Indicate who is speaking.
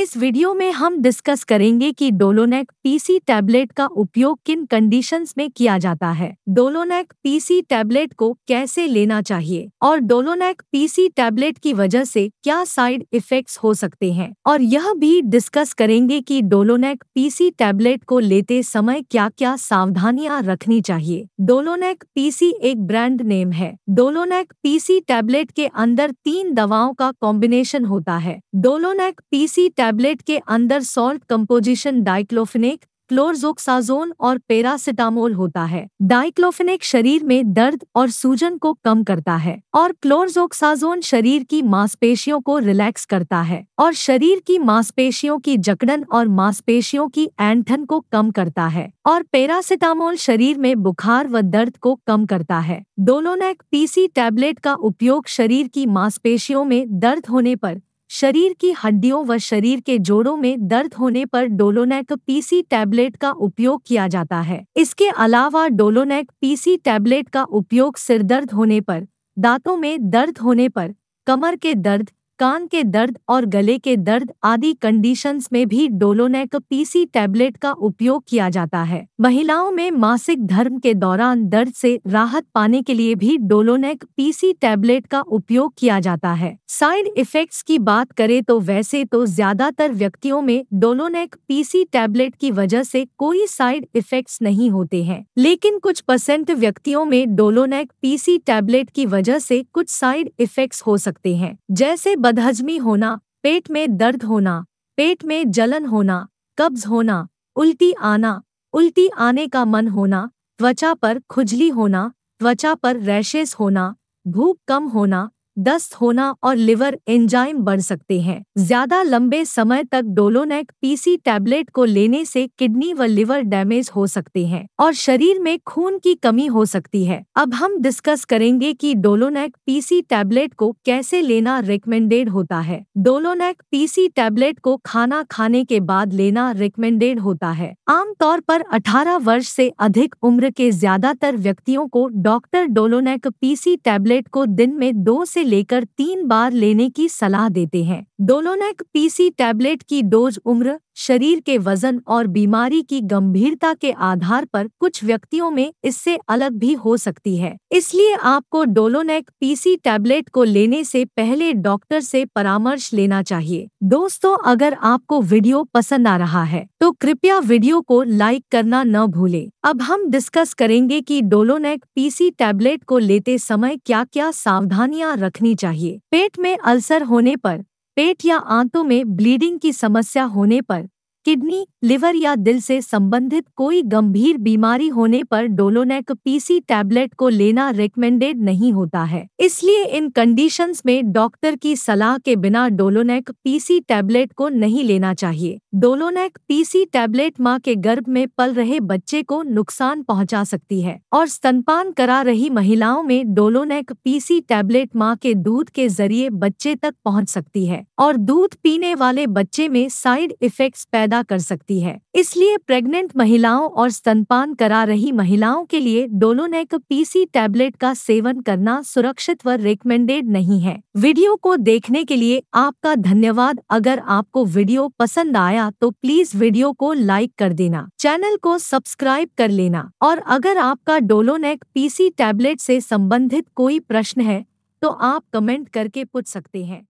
Speaker 1: इस वीडियो में हम डिस्कस करेंगे कि डोलोनेक पीसी टैबलेट का उपयोग किन कंडीशंस में किया जाता है डोलोनेक पीसी टैबलेट को कैसे लेना चाहिए और डोलोनेक पीसी टैबलेट की वजह से क्या साइड इफेक्ट्स हो सकते हैं और यह भी डिस्कस करेंगे कि डोलोनेक पीसी टैबलेट को लेते समय क्या क्या सावधानियां रखनी चाहिए डोलोनेक पीसी एक ब्रांड नेम है डोलोनेक पीसी टैबलेट के अंदर तीन दवाओं का कॉम्बिनेशन होता है डोलोनेक पीसी टैबलेट टैबलेट के अंदर सॉल्ट कंपोजिशन डाइक्लोफिनेक क्लोरजोक्साजोन और पेरासिटामोल होता है डाइक्लोफिनेक शरीर में दर्द और सूजन को कम करता है और क्लोरजोक्साजोन शरीर की मांसपेशियों को रिलैक्स करता है और शरीर की मांसपेशियों की जकड़न और मांसपेशियों की एंथन को कम करता है और पेरासिटामोल शरीर में बुखार व दर्द को कम करता है डोलोनेक पीसी टैबलेट का उपयोग शरीर की मांसपेशियों में दर्द होने पर शरीर की हड्डियों व शरीर के जोड़ों में दर्द होने पर डोलोनेक पीसी टैबलेट का उपयोग किया जाता है इसके अलावा डोलोनेक पीसी टैबलेट का उपयोग सिर दर्द होने पर दांतों में दर्द होने पर कमर के दर्द कान के दर्द और गले के दर्द आदि कंडीशंस में भी डोलोनेक पीसी टैबलेट का उपयोग किया जाता है महिलाओं में मासिक धर्म के दौरान दर्द से राहत पाने के लिए भी डोलोनेक पीसी टैबलेट का उपयोग किया जाता है साइड इफेक्ट्स की बात करें तो वैसे तो ज्यादातर व्यक्तियों में डोलोनेक पीसी टैबलेट की वजह से कोई साइड इफेक्ट्स नहीं होते हैं लेकिन कुछ परसेंट व्यक्तियों में डोलोनेक पीसी टैबलेट की वजह से कुछ साइड इफेक्ट्स हो सकते हैं जैसे बदहजमी होना पेट में दर्द होना पेट में जलन होना कब्ज होना उल्टी आना उल्टी आने का मन होना त्वचा पर खुजली होना त्वचा पर रैशेस होना भूख कम होना दस्त होना और लिवर एंजाइम बढ़ सकते हैं ज्यादा लंबे समय तक डोलोनेक पीसी टैबलेट को लेने से किडनी व लिवर डैमेज हो सकते हैं और शरीर में खून की कमी हो सकती है अब हम डिस्कस करेंगे कि डोलोनेक पीसी टैबलेट को कैसे लेना रिकमेंडेड होता है डोलोनेक पीसी टैबलेट को खाना खाने के बाद लेना रिकमेंडेड होता है आमतौर पर 18 वर्ष से अधिक उम्र के ज्यादातर व्यक्तियों को डॉक्टर डोलोनेक पीसी टैबलेट को दिन में दो से से लेकर तीन बार लेने की सलाह देते हैं डोलोनेक पीसी टैबलेट की डोज उम्र शरीर के वजन और बीमारी की गंभीरता के आधार पर कुछ व्यक्तियों में इससे अलग भी हो सकती है इसलिए आपको डोलोनेक पीसी टैबलेट को लेने से पहले डॉक्टर से परामर्श लेना चाहिए दोस्तों अगर आपको वीडियो पसंद आ रहा है कृपया वीडियो को लाइक करना न भूलें अब हम डिस्कस करेंगे कि डोलोनेक पीसी टैबलेट को लेते समय क्या क्या सावधानियां रखनी चाहिए पेट में अल्सर होने पर पेट या आंतों में ब्लीडिंग की समस्या होने पर किडनी लिवर या दिल से संबंधित कोई गंभीर बीमारी होने पर डोलोनेक पीसी टैबलेट को लेना रिकमेंडेड नहीं होता है इसलिए इन कंडीशंस में डॉक्टर की सलाह के बिना डोलोनेक पीसी टैबलेट को नहीं लेना चाहिए डोलोनेक पीसी टैबलेट मां के गर्भ में पल रहे बच्चे को नुकसान पहुंचा सकती है और स्तनपान करा रही महिलाओं में डोलोनेक पीसी टैबलेट माँ के दूध के जरिए बच्चे तक पहुँच सकती है और दूध पीने वाले बच्चे में साइड इफेक्ट पैदा पैदा कर सकती है इसलिए प्रेग्नेंट महिलाओं और स्तनपान करा रही महिलाओं के लिए डोलोनेक पीसी टैबलेट का सेवन करना सुरक्षित व रिकमेंडेड नहीं है वीडियो को देखने के लिए आपका धन्यवाद अगर आपको वीडियो पसंद आया तो प्लीज वीडियो को लाइक कर देना चैनल को सब्सक्राइब कर लेना और अगर आपका डोलोनेक पीसी टैबलेट से संबंधित कोई प्रश्न है तो आप कमेंट करके पूछ सकते हैं